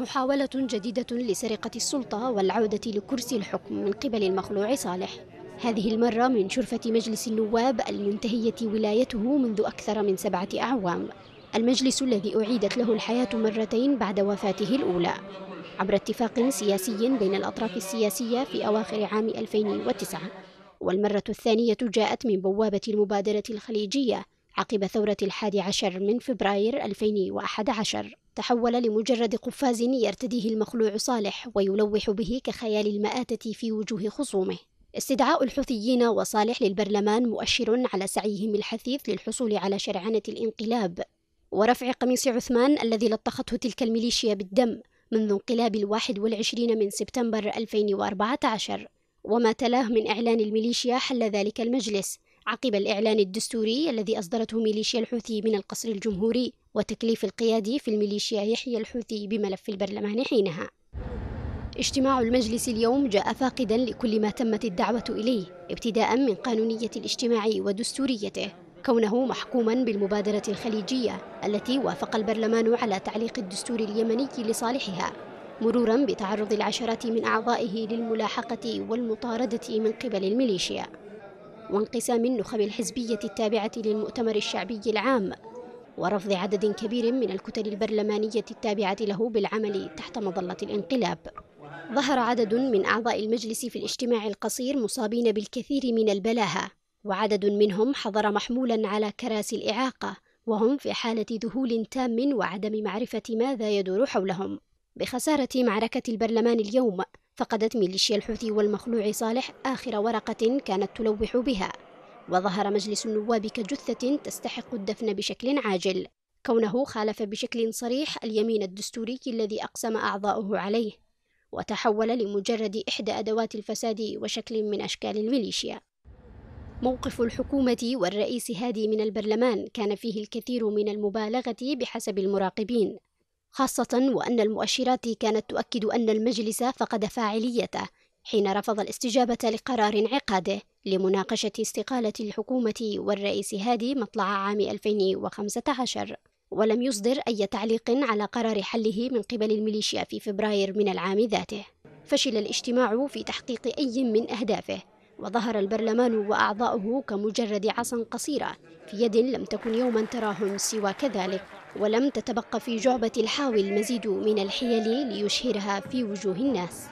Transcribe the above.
محاولة جديدة لسرقة السلطة والعودة لكرسي الحكم من قبل المخلوع صالح هذه المرة من شرفة مجلس النواب المنتهية ولايته منذ أكثر من سبعة أعوام المجلس الذي أعيدت له الحياة مرتين بعد وفاته الأولى عبر اتفاق سياسي بين الأطراف السياسية في أواخر عام 2009 والمرة الثانية جاءت من بوابة المبادرة الخليجية عقب ثورة الحادي عشر من فبراير 2011 تحول لمجرد قفاز يرتديه المخلوع صالح ويلوح به كخيال المآتة في وجوه خصومه استدعاء الحوثيين وصالح للبرلمان مؤشر على سعيهم الحثيث للحصول على شرعنة الانقلاب ورفع قميص عثمان الذي لطخته تلك الميليشيا بالدم منذ انقلاب الواحد والعشرين من سبتمبر 2014 وما تلاه من إعلان الميليشيا حل ذلك المجلس عقب الإعلان الدستوري الذي أصدرته ميليشيا الحوثي من القصر الجمهوري وتكليف القيادي في الميليشيا يحيى الحوثي بملف البرلمان حينها اجتماع المجلس اليوم جاء فاقدا لكل ما تمت الدعوة إليه ابتداء من قانونية الاجتماع ودستوريته كونه محكوما بالمبادرة الخليجية التي وافق البرلمان على تعليق الدستور اليمني لصالحها مرورا بتعرض العشرات من أعضائه للملاحقة والمطاردة من قبل الميليشيا وانقسام النخب الحزبية التابعة للمؤتمر الشعبي العام ورفض عدد كبير من الكتل البرلمانية التابعة له بالعمل تحت مظلة الانقلاب ظهر عدد من أعضاء المجلس في الاجتماع القصير مصابين بالكثير من البلاهة وعدد منهم حضر محمولا على كراسي الإعاقة وهم في حالة ذهول تام وعدم معرفة ماذا يدور حولهم بخسارة معركة البرلمان اليوم فقدت ميليشيا الحوثي والمخلوع صالح آخر ورقة كانت تلوح بها وظهر مجلس النواب كجثة تستحق الدفن بشكل عاجل كونه خالف بشكل صريح اليمين الدستوري الذي أقسم أعضاؤه عليه وتحول لمجرد إحدى أدوات الفساد وشكل من أشكال الميليشيا موقف الحكومة والرئيس هادي من البرلمان كان فيه الكثير من المبالغة بحسب المراقبين خاصة وأن المؤشرات كانت تؤكد أن المجلس فقد فاعليته حين رفض الاستجابة لقرار انعقاده لمناقشة استقالة الحكومة والرئيس هادي مطلع عام 2015 ولم يصدر أي تعليق على قرار حله من قبل الميليشيا في فبراير من العام ذاته فشل الاجتماع في تحقيق أي من أهدافه وظهر البرلمان وأعضاؤه كمجرد عصا قصيرة في يد لم تكن يوما تراهم سوى كذلك ولم تتبقى في جعبة الحاوي المزيد من الحيل ليشهرها في وجوه الناس